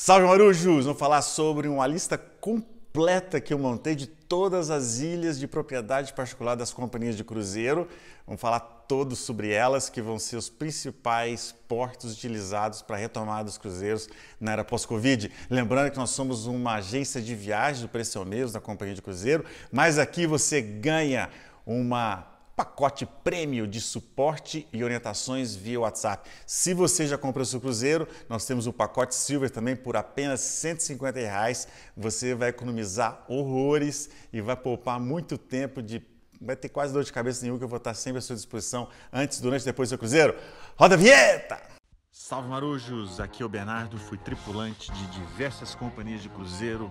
Salve Marujos! Vamos falar sobre uma lista completa que eu montei de todas as ilhas de propriedade particular das companhias de cruzeiro. Vamos falar todos sobre elas, que vão ser os principais portos utilizados para a retomada dos cruzeiros na era pós-Covid. Lembrando que nós somos uma agência de viagens do mesmo da companhia de cruzeiro, mas aqui você ganha uma pacote prêmio de suporte e orientações via WhatsApp. Se você já comprou seu cruzeiro, nós temos o pacote Silver também por apenas 150 reais. Você vai economizar horrores e vai poupar muito tempo de vai ter quase dor de cabeça nenhuma que eu vou estar sempre à sua disposição antes, durante e depois do seu cruzeiro. Roda a vinheta! Salve Marujos, aqui é o Bernardo, fui tripulante de diversas companhias de cruzeiro,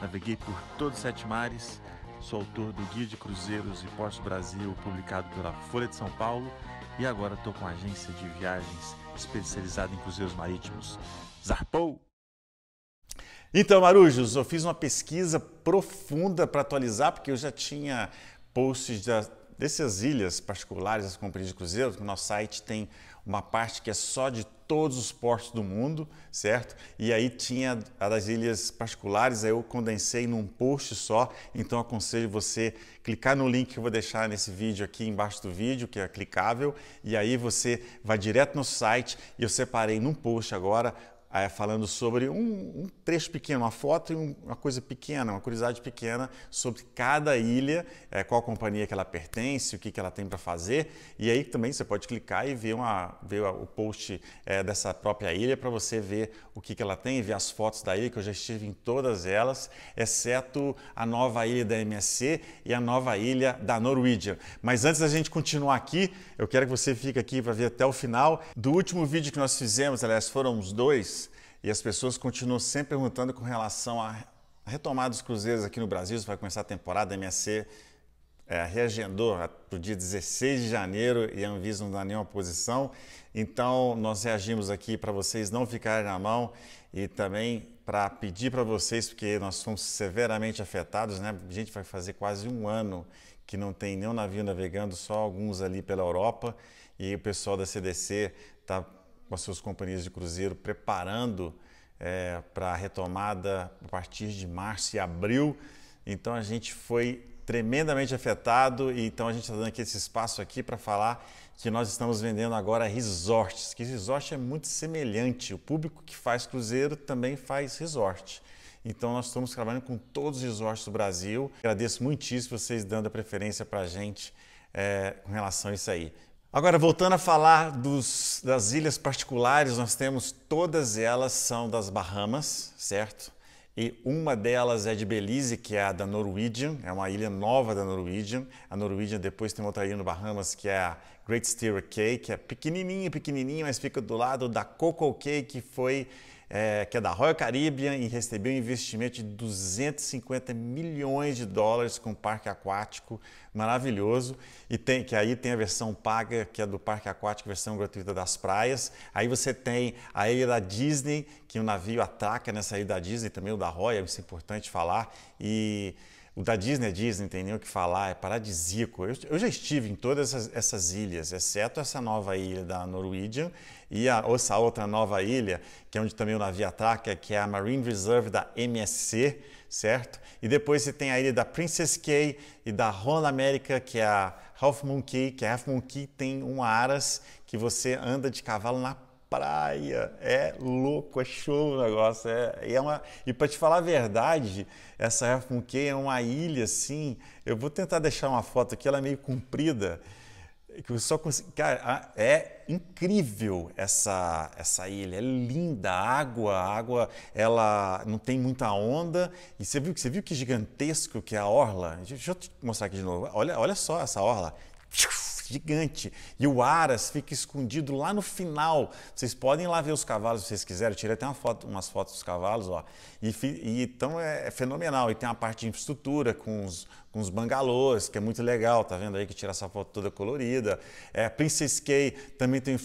naveguei por todos os sete mares Sou autor do Guia de Cruzeiros e Portos Brasil, publicado pela Folha de São Paulo, e agora estou com a agência de viagens especializada em cruzeiros marítimos. Zarpou! Então, Marujos, eu fiz uma pesquisa profunda para atualizar, porque eu já tinha posts dessas ilhas particulares, as companhias de cruzeiros, no nosso site tem uma parte que é só de todos os portos do mundo, certo? E aí tinha a das ilhas particulares, aí eu condensei num post só, então aconselho você clicar no link que eu vou deixar nesse vídeo aqui embaixo do vídeo, que é clicável, e aí você vai direto no site e eu separei num post agora falando sobre um, um, trecho pequeno, uma foto e um, uma coisa pequena, uma curiosidade pequena sobre cada ilha, é, qual companhia que ela pertence, o que, que ela tem para fazer. E aí também você pode clicar e ver, uma, ver o post é, dessa própria ilha para você ver o que, que ela tem, ver as fotos da ilha, que eu já estive em todas elas, exceto a nova ilha da MSC e a nova ilha da Norwegian. Mas antes da gente continuar aqui, eu quero que você fique aqui para ver até o final do último vídeo que nós fizemos, aliás, foram os dois e as pessoas continuam sempre perguntando com relação à retomada dos cruzeiros aqui no Brasil. se vai começar a temporada, a MSC é, reagendou para o dia 16 de janeiro e a Anvisa não dá nenhuma posição. Então, nós reagimos aqui para vocês não ficarem na mão e também para pedir para vocês, porque nós somos severamente afetados, né? A gente vai fazer quase um ano que não tem nenhum navio navegando, só alguns ali pela Europa e o pessoal da CDC está com as suas companhias de cruzeiro preparando é, para a retomada a partir de março e abril. Então a gente foi tremendamente afetado e então a gente está dando aqui esse espaço aqui para falar que nós estamos vendendo agora resorts, que resort é muito semelhante. O público que faz cruzeiro também faz resort. Então nós estamos trabalhando com todos os resorts do Brasil. Agradeço muitíssimo vocês dando a preferência para a gente é, com relação a isso aí. Agora, voltando a falar dos, das ilhas particulares, nós temos todas elas são das Bahamas, certo? E uma delas é de Belize, que é a da Norwegian, é uma ilha nova da Norwegian. A Norwegian depois tem outra ilha no Bahamas, que é a Great Stirrup Cay, que é pequenininha, pequenininha, mas fica do lado da Coco Cay, que foi é, que é da Royal Caribbean e recebeu um investimento de 250 milhões de dólares com um parque aquático maravilhoso e tem que aí tem a versão paga que é do parque aquático, versão gratuita das praias. Aí você tem a ilha da Disney que o navio ataca nessa ilha da Disney também o da Royal, isso é importante falar e o da Disney é Disney, não tem nem o que falar, é paradisíaco. Eu, eu já estive em todas essas, essas, ilhas, exceto essa nova ilha da Norwegian e a, essa outra nova ilha, que é onde também o navio atraca, que é a Marine Reserve da MSC, certo? E depois você tem a ilha da Princess Cay e da Holland America, que é a Half Moon Cay, que a Half Moon Cay tem um aras que você anda de cavalo na praia. É louco, é show o negócio. É, é uma, e para te falar a verdade, essa Rafunque é uma ilha assim. Eu vou tentar deixar uma foto aqui, ela é meio comprida. Que eu só consigo. Cara, é incrível essa, essa ilha. É linda a água, a água ela não tem muita onda. E você viu, você viu que gigantesco que é a orla? Deixa eu te mostrar aqui de novo. Olha, olha só essa orla. Tchuf! gigante e o Aras fica escondido lá no final. Vocês podem ir lá ver os cavalos se vocês quiserem. Eu tirei até uma foto, umas fotos dos cavalos, ó. E, e então é, é, fenomenal. E tem uma parte de infraestrutura com os, com os bangalôs, que é muito legal, tá vendo aí que tira essa foto toda colorida. É, Princess Kay também tem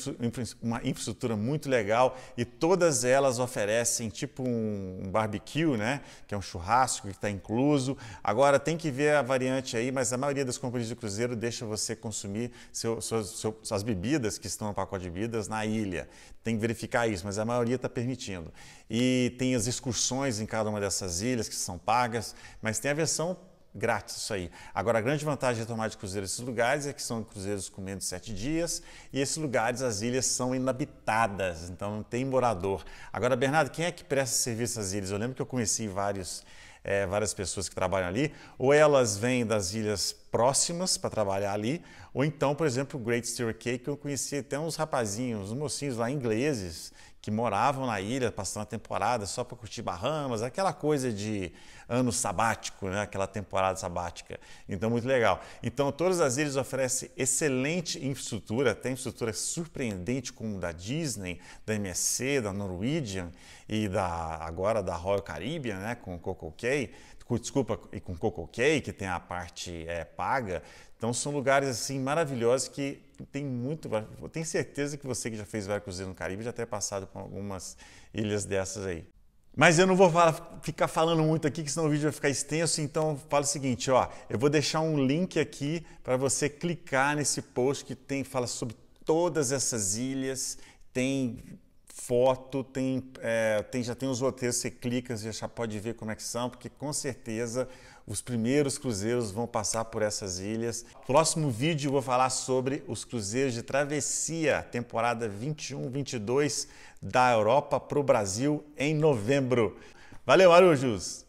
uma infraestrutura muito legal e todas elas oferecem tipo um, um barbecue, né? Que é um churrasco que está incluso. Agora tem que ver a variante aí, mas a maioria das companhias de cruzeiro deixa você consumir consumir seu, suas, seu, suas bebidas que estão no pacote de bebidas na ilha. Tem que verificar isso, mas a maioria está permitindo. E tem as excursões em cada uma dessas ilhas que são pagas, mas tem a versão grátis isso aí. Agora, a grande vantagem de tomar de cruzeiro esses lugares é que são cruzeiros com menos de sete dias e esses lugares, as ilhas, são inabitadas, então não tem morador. Agora, Bernardo, quem é que presta serviço às ilhas? Eu lembro que eu conheci vários é, várias pessoas que trabalham ali, ou elas vêm das ilhas próximas para trabalhar ali, ou então, por exemplo, o Great Stirrer Cake, eu conheci até uns rapazinhos, uns mocinhos lá ingleses, que moravam na ilha, passando a temporada só para curtir Bahamas, aquela coisa de ano sabático, né? aquela temporada sabática. Então, muito legal. Então, todas as ilhas oferecem excelente infraestrutura, tem infraestrutura surpreendente como da Disney, da MSC, da Norwegian e da agora da Royal Caribbean, né? com o Coco Cay desculpa, e com Coco Key, que tem a parte é, paga. Então são lugares assim maravilhosos que tem muito, eu tenho certeza que você que já fez vários cruzeiros no Caribe já tem passado por algumas ilhas dessas aí. Mas eu não vou falar, ficar falando muito aqui, que senão o vídeo vai ficar extenso. Então, fala o seguinte, ó, eu vou deixar um link aqui para você clicar nesse post que tem fala sobre todas essas ilhas, tem foto, tem, é, tem, já tem os roteiros, você clica, você já pode ver como é que são, porque com certeza os primeiros cruzeiros vão passar por essas ilhas. Próximo vídeo eu vou falar sobre os cruzeiros de travessia, temporada 21-22 da Europa para o Brasil em novembro. Valeu, Arujos!